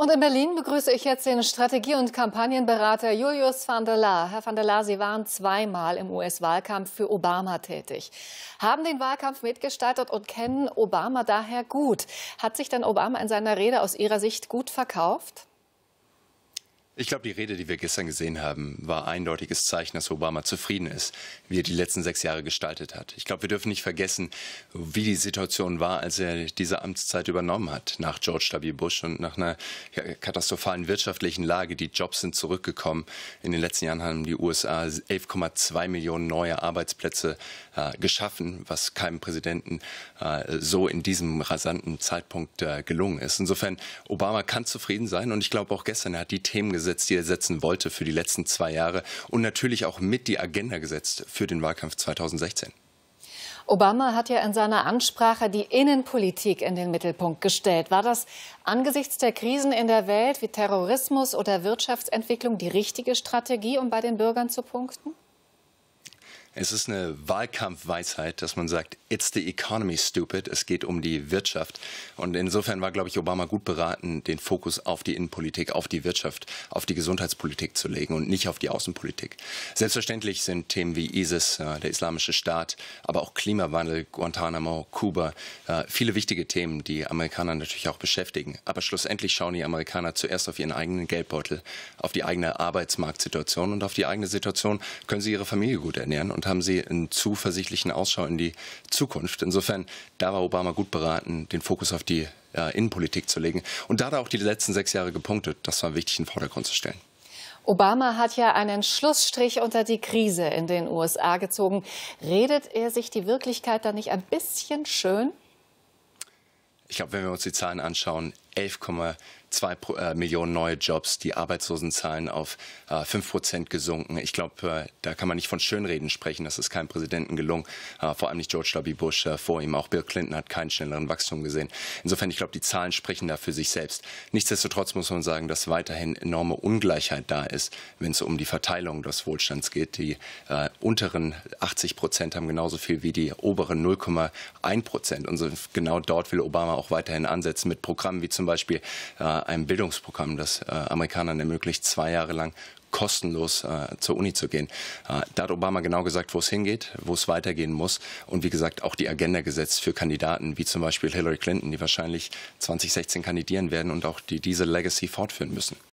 Und in Berlin begrüße ich jetzt den Strategie- und Kampagnenberater Julius van der Laar. Herr van der Laar, Sie waren zweimal im US-Wahlkampf für Obama tätig, haben den Wahlkampf mitgestaltet und kennen Obama daher gut. Hat sich denn Obama in seiner Rede aus Ihrer Sicht gut verkauft? Ich glaube, die Rede, die wir gestern gesehen haben, war eindeutiges Zeichen, dass Obama zufrieden ist, wie er die letzten sechs Jahre gestaltet hat. Ich glaube, wir dürfen nicht vergessen, wie die Situation war, als er diese Amtszeit übernommen hat, nach George W. Bush und nach einer katastrophalen wirtschaftlichen Lage. Die Jobs sind zurückgekommen. In den letzten Jahren haben die USA 11,2 Millionen neue Arbeitsplätze äh, geschaffen, was keinem Präsidenten äh, so in diesem rasanten Zeitpunkt äh, gelungen ist. Insofern, Obama kann zufrieden sein und ich glaube auch gestern, er hat die Themen gesehen, gesetzt, die er setzen wollte für die letzten zwei Jahre und natürlich auch mit die Agenda gesetzt für den Wahlkampf 2016. Obama hat ja in seiner Ansprache die Innenpolitik in den Mittelpunkt gestellt. War das angesichts der Krisen in der Welt wie Terrorismus oder Wirtschaftsentwicklung die richtige Strategie, um bei den Bürgern zu punkten? Es ist eine Wahlkampfweisheit, dass man sagt, it's the economy stupid, es geht um die Wirtschaft. Und insofern war, glaube ich, Obama gut beraten, den Fokus auf die Innenpolitik, auf die Wirtschaft, auf die Gesundheitspolitik zu legen und nicht auf die Außenpolitik. Selbstverständlich sind Themen wie ISIS, äh, der Islamische Staat, aber auch Klimawandel, Guantanamo, Kuba, äh, viele wichtige Themen, die Amerikaner natürlich auch beschäftigen. Aber schlussendlich schauen die Amerikaner zuerst auf ihren eigenen Geldbeutel, auf die eigene Arbeitsmarktsituation und auf die eigene Situation, können sie ihre Familie gut ernähren und haben sie einen zuversichtlichen Ausschau in die Zukunft. Insofern, da war Obama gut beraten, den Fokus auf die äh, Innenpolitik zu legen. Und da hat er auch die letzten sechs Jahre gepunktet. Das war wichtig, in den Vordergrund zu stellen. Obama hat ja einen Schlussstrich unter die Krise in den USA gezogen. Redet er sich die Wirklichkeit da nicht ein bisschen schön? Ich glaube, wenn wir uns die Zahlen anschauen, 11,2 äh, Millionen neue Jobs, die Arbeitslosenzahlen auf äh, 5 Prozent gesunken. Ich glaube, äh, da kann man nicht von Schönreden sprechen. Das ist keinem Präsidenten gelungen, äh, vor allem nicht George W. Bush äh, vor ihm. Auch Bill Clinton hat keinen schnelleren Wachstum gesehen. Insofern, ich glaube, die Zahlen sprechen da für sich selbst. Nichtsdestotrotz muss man sagen, dass weiterhin enorme Ungleichheit da ist, wenn es um die Verteilung des Wohlstands geht. Die äh, unteren 80 Prozent haben genauso viel wie die oberen 0,1 Prozent. Und so, genau dort will Obama auch weiterhin ansetzen mit Programmen wie zum Beispiel äh, einem Bildungsprogramm, das äh, Amerikanern ermöglicht, zwei Jahre lang kostenlos äh, zur Uni zu gehen. Äh, da hat Obama genau gesagt, wo es hingeht, wo es weitergehen muss und wie gesagt auch die Agenda gesetzt für Kandidaten wie zum Beispiel Hillary Clinton, die wahrscheinlich 2016 kandidieren werden und auch die diese Legacy fortführen müssen.